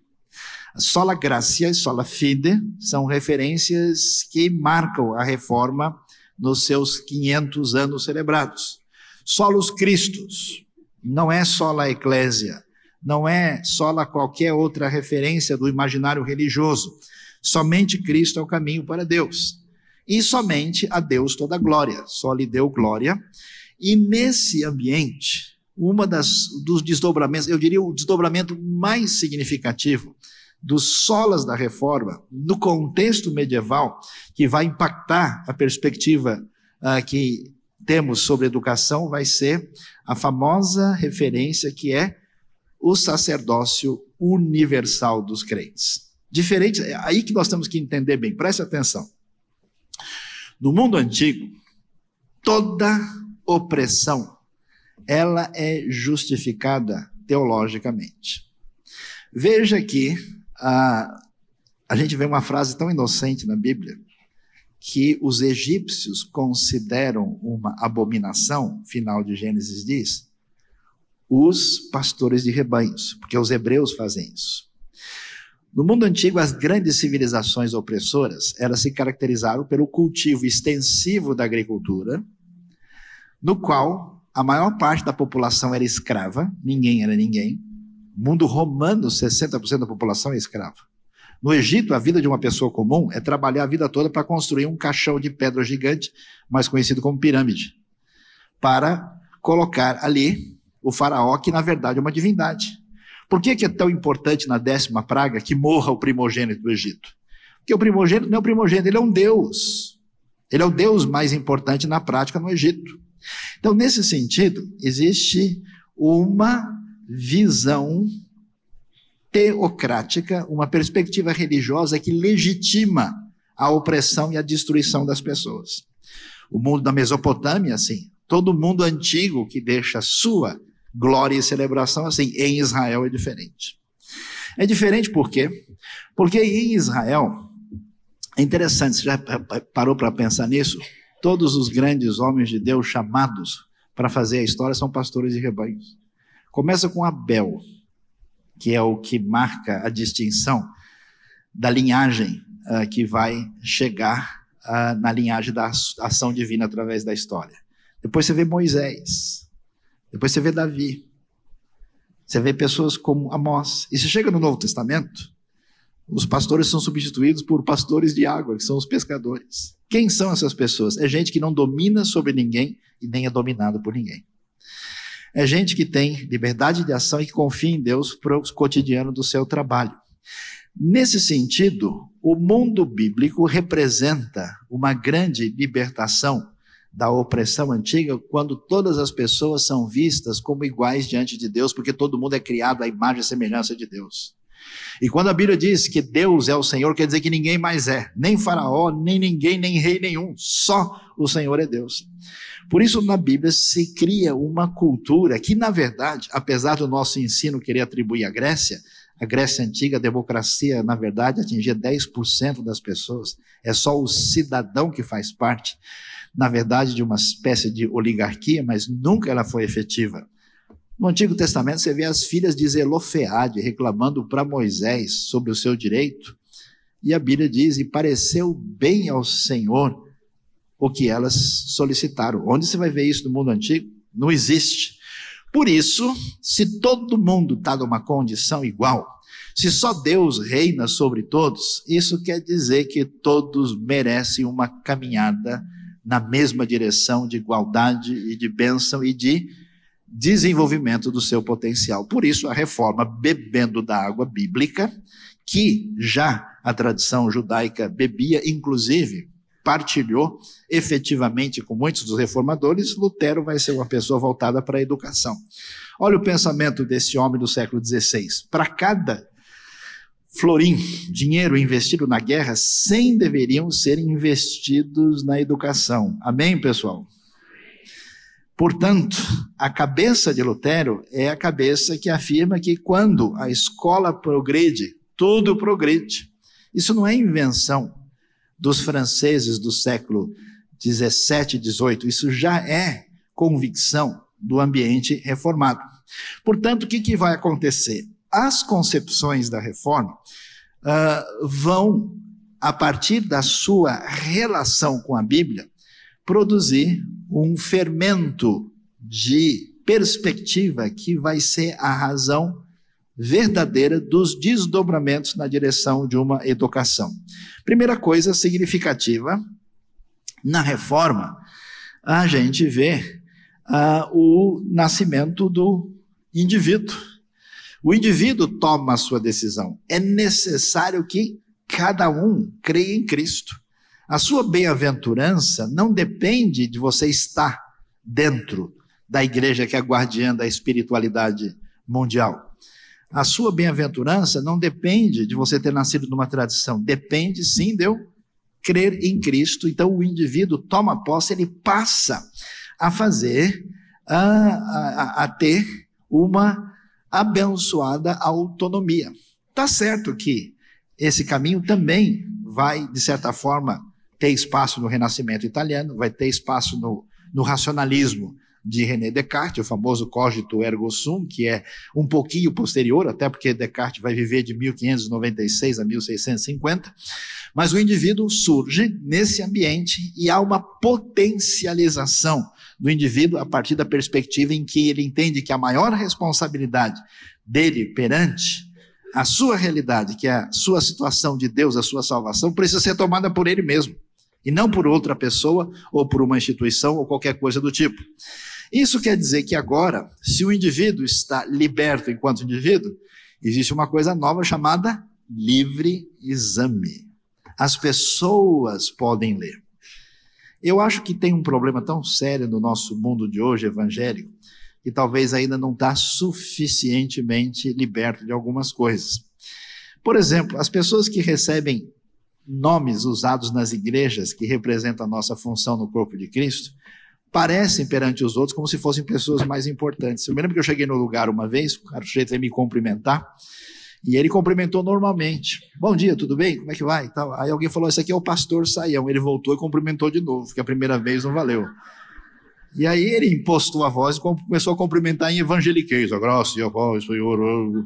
A sola gracia e sola fide são referências que marcam a reforma nos seus 500 anos celebrados. Solos Cristos, não é sola eclésia, não é sola qualquer outra referência do imaginário religioso. Somente Cristo é o caminho para Deus. E somente a Deus toda a glória, só lhe deu glória. E nesse ambiente, uma das dos desdobramentos, eu diria o desdobramento mais significativo dos solas da reforma no contexto medieval, que vai impactar a perspectiva uh, que temos sobre educação, vai ser a famosa referência que é o sacerdócio universal dos crentes. Diferente, é aí que nós temos que entender bem, preste atenção. No mundo antigo, toda opressão ela é justificada teologicamente. Veja que a, a gente vê uma frase tão inocente na Bíblia que os egípcios consideram uma abominação, final de Gênesis diz, os pastores de rebanhos, porque os hebreus fazem isso. No mundo antigo, as grandes civilizações opressoras, elas se caracterizaram pelo cultivo extensivo da agricultura, no qual a maior parte da população era escrava, ninguém era ninguém. No mundo romano, 60% da população é escrava. No Egito, a vida de uma pessoa comum é trabalhar a vida toda para construir um caixão de pedra gigante, mais conhecido como pirâmide, para colocar ali o faraó, que na verdade é uma divindade. Por que, que é tão importante na décima praga que morra o primogênito do Egito? Porque o primogênito não é o primogênito, ele é um Deus. Ele é o Deus mais importante na prática no Egito. Então, nesse sentido, existe uma visão teocrática, uma perspectiva religiosa que legitima a opressão e a destruição das pessoas. O mundo da Mesopotâmia, assim, todo mundo antigo que deixa sua glória e celebração assim. Em Israel é diferente. É diferente por quê? Porque em Israel, é interessante, você já parou para pensar nisso? Todos os grandes homens de Deus chamados para fazer a história são pastores de rebanhos. Começa com Abel, que é o que marca a distinção da linhagem uh, que vai chegar uh, na linhagem da ação divina através da história. Depois você vê Moisés, depois você vê Davi. Você vê pessoas como Amós. E você chega no Novo Testamento, os pastores são substituídos por pastores de água, que são os pescadores. Quem são essas pessoas? É gente que não domina sobre ninguém e nem é dominado por ninguém. É gente que tem liberdade de ação e que confia em Deus para o cotidiano do seu trabalho. Nesse sentido, o mundo bíblico representa uma grande libertação da opressão antiga, quando todas as pessoas são vistas como iguais diante de Deus, porque todo mundo é criado à imagem e semelhança de Deus. E quando a Bíblia diz que Deus é o Senhor, quer dizer que ninguém mais é, nem Faraó, nem ninguém, nem rei nenhum, só o Senhor é Deus. Por isso, na Bíblia se cria uma cultura que, na verdade, apesar do nosso ensino querer atribuir à Grécia, a Grécia antiga, a democracia, na verdade, atingia 10% das pessoas, é só o cidadão que faz parte na verdade, de uma espécie de oligarquia, mas nunca ela foi efetiva. No Antigo Testamento, você vê as filhas de Zelofeade reclamando para Moisés sobre o seu direito, e a Bíblia diz: E pareceu bem ao Senhor o que elas solicitaram. Onde você vai ver isso no mundo antigo? Não existe. Por isso, se todo mundo está numa condição igual, se só Deus reina sobre todos, isso quer dizer que todos merecem uma caminhada na mesma direção de igualdade e de bênção e de desenvolvimento do seu potencial. Por isso, a reforma bebendo da água bíblica, que já a tradição judaica bebia, inclusive partilhou efetivamente com muitos dos reformadores, Lutero vai ser uma pessoa voltada para a educação. Olha o pensamento desse homem do século XVI. Para cada Florim, dinheiro investido na guerra sem deveriam ser investidos na educação. Amém, pessoal? Portanto, a cabeça de Lutero é a cabeça que afirma que quando a escola progride, tudo progride. Isso não é invenção dos franceses do século 17 XVIII. 18, isso já é convicção do ambiente reformado. Portanto, o que, que vai acontecer? as concepções da reforma uh, vão, a partir da sua relação com a Bíblia, produzir um fermento de perspectiva que vai ser a razão verdadeira dos desdobramentos na direção de uma educação. Primeira coisa significativa, na reforma, a gente vê uh, o nascimento do indivíduo o indivíduo toma a sua decisão. É necessário que cada um creia em Cristo. A sua bem-aventurança não depende de você estar dentro da igreja que é guardiã da espiritualidade mundial. A sua bem-aventurança não depende de você ter nascido numa tradição, depende sim de eu crer em Cristo. Então o indivíduo toma posse, ele passa a fazer, a, a, a ter uma abençoada autonomia. Tá certo que esse caminho também vai, de certa forma, ter espaço no Renascimento italiano, vai ter espaço no, no racionalismo de René Descartes, o famoso cogito ergo sum, que é um pouquinho posterior, até porque Descartes vai viver de 1596 a 1650, mas o indivíduo surge nesse ambiente e há uma potencialização do indivíduo a partir da perspectiva em que ele entende que a maior responsabilidade dele perante a sua realidade, que é a sua situação de Deus, a sua salvação, precisa ser tomada por ele mesmo e não por outra pessoa ou por uma instituição ou qualquer coisa do tipo. Isso quer dizer que agora, se o indivíduo está liberto enquanto indivíduo, existe uma coisa nova chamada livre exame. As pessoas podem ler. Eu acho que tem um problema tão sério no nosso mundo de hoje evangélico, que talvez ainda não está suficientemente liberto de algumas coisas. Por exemplo, as pessoas que recebem nomes usados nas igrejas que representam a nossa função no corpo de Cristo, parecem perante os outros como se fossem pessoas mais importantes. Eu me lembro que eu cheguei no lugar uma vez, o cara sujeito veio me cumprimentar, e ele cumprimentou normalmente. Bom dia, tudo bem? Como é que vai? aí alguém falou: Esse aqui é o pastor Saião. Ele voltou e cumprimentou de novo, que a primeira vez não valeu. E aí ele impostou a voz e começou a cumprimentar em evangeliquez. A graça a Senhor.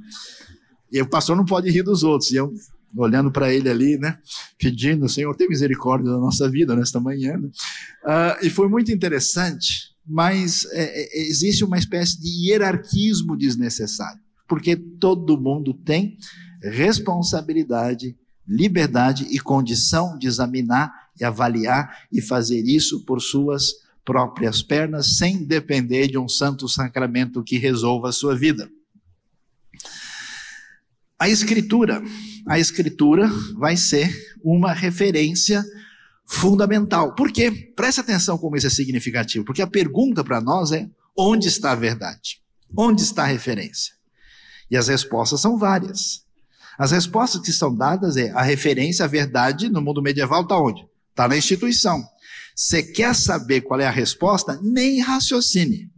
E o pastor não pode rir dos outros. E eu, olhando para ele ali, né? Pedindo, Senhor, tem misericórdia da nossa vida nesta manhã. Uh, e foi muito interessante, mas é, é, existe uma espécie de hierarquismo desnecessário porque todo mundo tem responsabilidade, liberdade e condição de examinar e avaliar e fazer isso por suas próprias pernas, sem depender de um santo sacramento que resolva a sua vida. A escritura, a escritura vai ser uma referência fundamental. Por quê? Preste atenção como isso é significativo, porque a pergunta para nós é: onde está a verdade? Onde está a referência? E as respostas são várias. As respostas que são dadas é a referência à verdade no mundo medieval está onde? Está na instituição. Você quer saber qual é a resposta? Nem raciocine.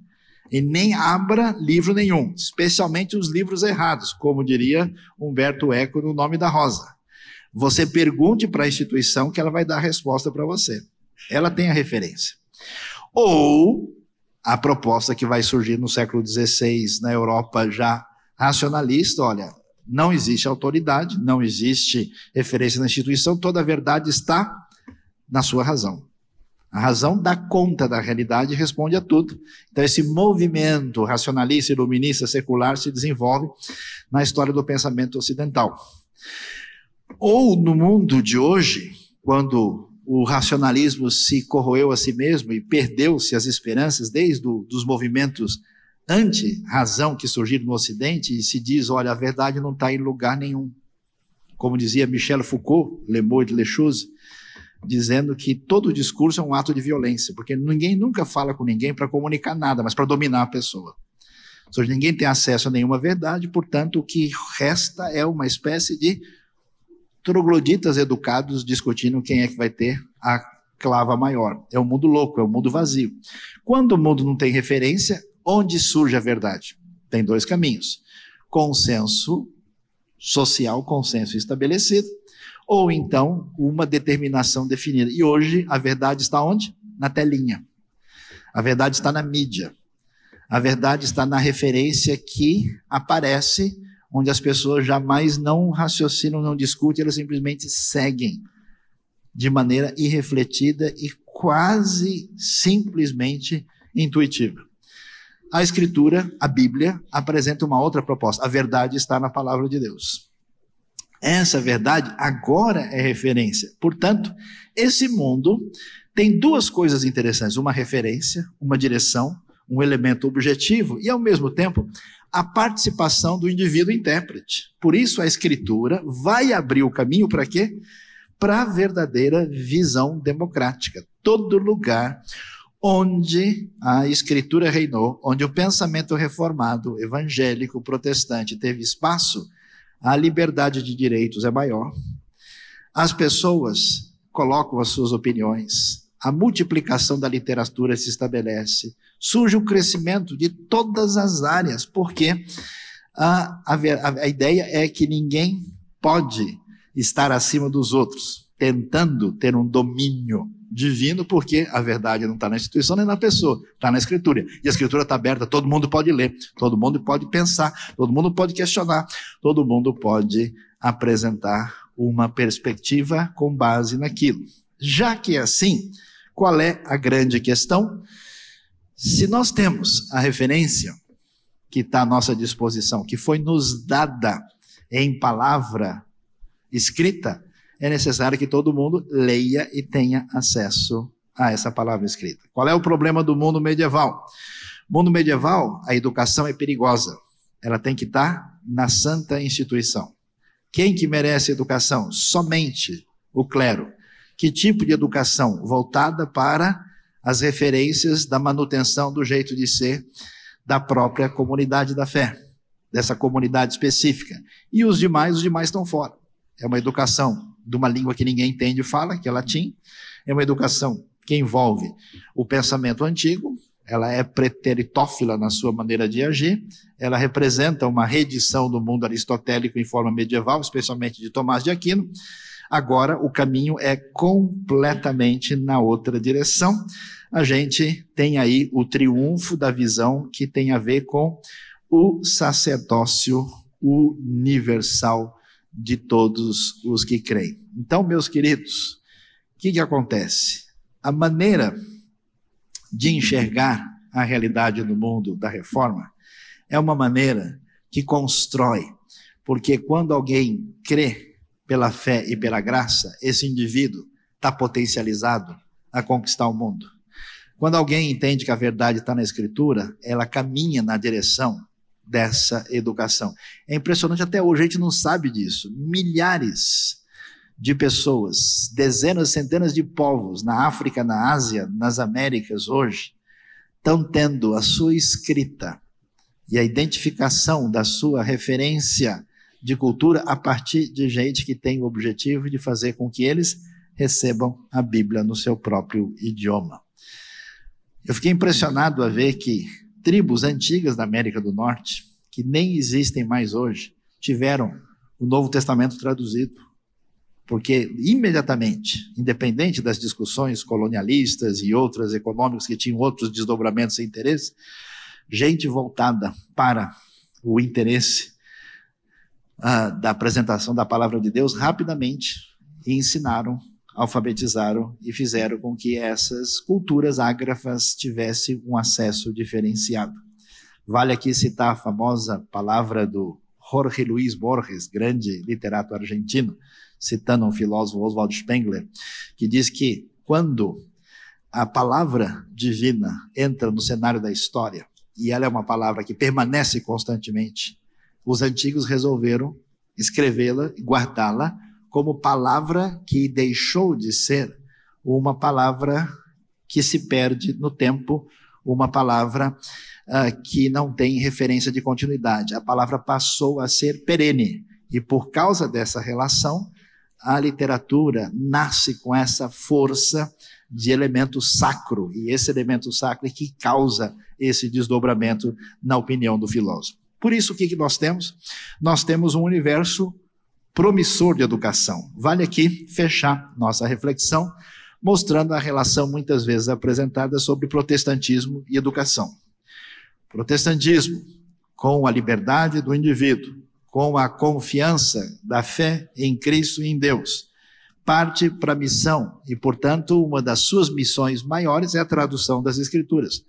E nem abra livro nenhum, especialmente os livros errados, como diria Humberto Eco no Nome da Rosa. Você pergunte para a instituição que ela vai dar a resposta para você. Ela tem a referência. Ou a proposta que vai surgir no século XVI na Europa já racionalista, olha, não existe autoridade, não existe referência na instituição, toda a verdade está na sua razão. A razão dá conta da realidade e responde a tudo. Então, esse movimento racionalista, iluminista, secular se desenvolve na história do pensamento ocidental. Ou no mundo de hoje, quando o racionalismo se corroeu a si mesmo e perdeu-se as esperanças desde os movimentos anti-razão que surgiu no Ocidente e se diz, olha, a verdade não está em lugar nenhum. Como dizia Michel Foucault, Lemoy de Lechuse, dizendo que todo discurso é um ato de violência, porque ninguém nunca fala com ninguém para comunicar nada, mas para dominar a pessoa. Ou seja, ninguém tem acesso a nenhuma verdade, portanto, o que resta é uma espécie de trogloditas educados discutindo quem é que vai ter a clava maior. É um mundo louco, é um mundo vazio. Quando o mundo não tem referência, Onde surge a verdade? Tem dois caminhos: consenso social, consenso estabelecido, ou então uma determinação definida. E hoje a verdade está onde? Na telinha. A verdade está na mídia. A verdade está na referência que aparece, onde as pessoas jamais não raciocinam, não discutem, elas simplesmente seguem de maneira irrefletida e quase simplesmente intuitiva a Escritura, a Bíblia, apresenta uma outra proposta. A verdade está na palavra de Deus. Essa verdade agora é referência. Portanto, esse mundo tem duas coisas interessantes: uma referência, uma direção, um elemento objetivo e, ao mesmo tempo, a participação do indivíduo intérprete. Por isso, a Escritura vai abrir o caminho para quê? Para a verdadeira visão democrática. Todo lugar onde a escritura reinou, onde o pensamento reformado, evangélico, protestante teve espaço, a liberdade de direitos é maior. As pessoas colocam as suas opiniões, a multiplicação da literatura se estabelece, surge o crescimento de todas as áreas, porque a, a, a ideia é que ninguém pode estar acima dos outros, tentando ter um domínio divino, porque a verdade não está na instituição nem na pessoa, está na escritura. E a escritura está aberta, todo mundo pode ler, todo mundo pode pensar, todo mundo pode questionar, todo mundo pode apresentar uma perspectiva com base naquilo. Já que é assim, qual é a grande questão? Se nós temos a referência que está à nossa disposição, que foi nos dada em palavra escrita, é necessário que todo mundo leia e tenha acesso a essa palavra escrita. Qual é o problema do mundo medieval? No mundo medieval, a educação é perigosa. Ela tem que estar na santa instituição. Quem que merece educação? Somente o clero. Que tipo de educação? Voltada para as referências da manutenção do jeito de ser da própria comunidade da fé, dessa comunidade específica. E os demais, os demais estão fora. É uma educação de uma língua que ninguém entende e fala, que é latim. É uma educação que envolve o pensamento antigo, ela é preteritófila na sua maneira de agir, ela representa uma reedição do mundo aristotélico em forma medieval, especialmente de Tomás de Aquino. Agora o caminho é completamente na outra direção. A gente tem aí o triunfo da visão que tem a ver com o sacerdócio universal de todos os que creem. Então, meus queridos, o que, que acontece? A maneira de enxergar a realidade do mundo da reforma é uma maneira que constrói, porque quando alguém crê pela fé e pela graça, esse indivíduo está potencializado a conquistar o mundo. Quando alguém entende que a verdade está na Escritura, ela caminha na direção dessa educação. É impressionante até hoje, a gente não sabe disso. Milhares de pessoas, dezenas, centenas de povos na África, na Ásia, nas Américas hoje, estão tendo a sua escrita e a identificação da sua referência de cultura a partir de gente que tem o objetivo de fazer com que eles recebam a Bíblia no seu próprio idioma. Eu fiquei impressionado a ver que tribos antigas da América do Norte, que nem existem mais hoje, tiveram o Novo Testamento traduzido. Porque imediatamente, independente das discussões colonialistas e outras econômicas que tinham outros desdobramentos e interesses, gente voltada para o interesse uh, da apresentação da palavra de Deus rapidamente ensinaram alfabetizaram e fizeram com que essas culturas ágrafas tivessem um acesso diferenciado. Vale aqui citar a famosa palavra do Jorge Luiz Borges, grande literato argentino, citando um filósofo Oswald Spengler, que diz que quando a palavra divina entra no cenário da história, e ela é uma palavra que permanece constantemente, os antigos resolveram escrevê-la e guardá-la como palavra que deixou de ser uma palavra que se perde no tempo, uma palavra uh, que não tem referência de continuidade. A palavra passou a ser perene. E por causa dessa relação, a literatura nasce com essa força de elemento sacro, e esse elemento sacro é que causa esse desdobramento na opinião do filósofo. Por isso, o que, que nós temos? Nós temos um universo promissor de educação. Vale aqui fechar nossa reflexão mostrando a relação muitas vezes apresentada sobre protestantismo e educação. Protestantismo, com a liberdade do indivíduo, com a confiança da fé em Cristo e em Deus, parte para a missão e, portanto, uma das suas missões maiores é a tradução das Escrituras. O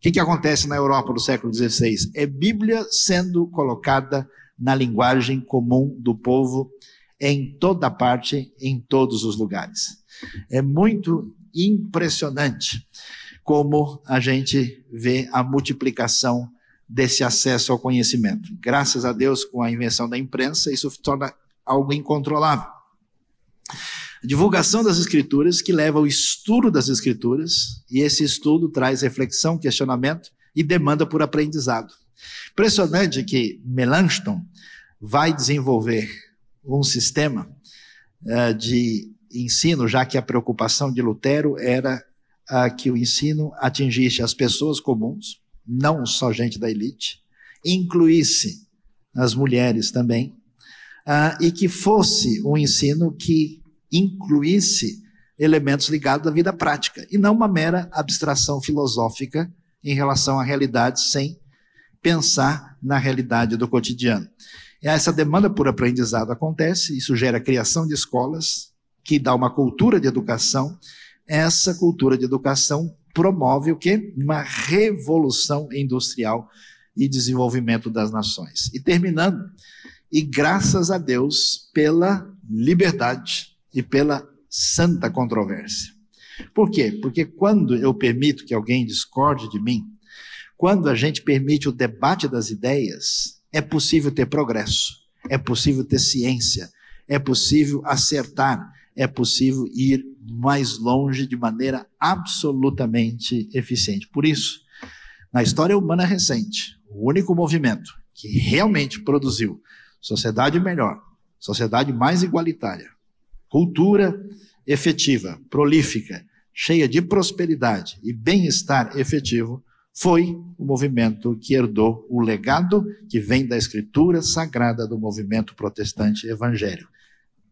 que, que acontece na Europa do século XVI? É Bíblia sendo colocada na linguagem comum do povo, em toda parte, em todos os lugares. É muito impressionante como a gente vê a multiplicação desse acesso ao conhecimento. Graças a Deus, com a invenção da imprensa, isso torna algo incontrolável. A divulgação das escrituras que leva ao estudo das escrituras, e esse estudo traz reflexão, questionamento e demanda por aprendizado. Impressionante que Melanchthon vai desenvolver um sistema uh, de ensino, já que a preocupação de Lutero era uh, que o ensino atingisse as pessoas comuns, não só gente da elite, incluísse as mulheres também, uh, e que fosse um ensino que incluísse elementos ligados à vida prática, e não uma mera abstração filosófica em relação à realidade sem pensar na realidade do cotidiano. E é, essa demanda por aprendizado acontece, isso gera a criação de escolas, que dá uma cultura de educação. Essa cultura de educação promove o quê? Uma revolução industrial e desenvolvimento das nações. E terminando, e graças a Deus pela liberdade e pela santa controvérsia. Por quê? Porque quando eu permito que alguém discorde de mim, quando a gente permite o debate das ideias, é possível ter progresso, é possível ter ciência, é possível acertar, é possível ir mais longe de maneira absolutamente eficiente. Por isso, na história humana recente, o único movimento que realmente produziu sociedade melhor, sociedade mais igualitária, cultura efetiva, prolífica, cheia de prosperidade e bem-estar efetivo, foi o movimento que herdou o legado que vem da escritura sagrada do movimento protestante evangélico.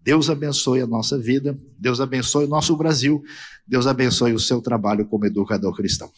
Deus abençoe a nossa vida, Deus abençoe o nosso Brasil, Deus abençoe o seu trabalho como educador cristão.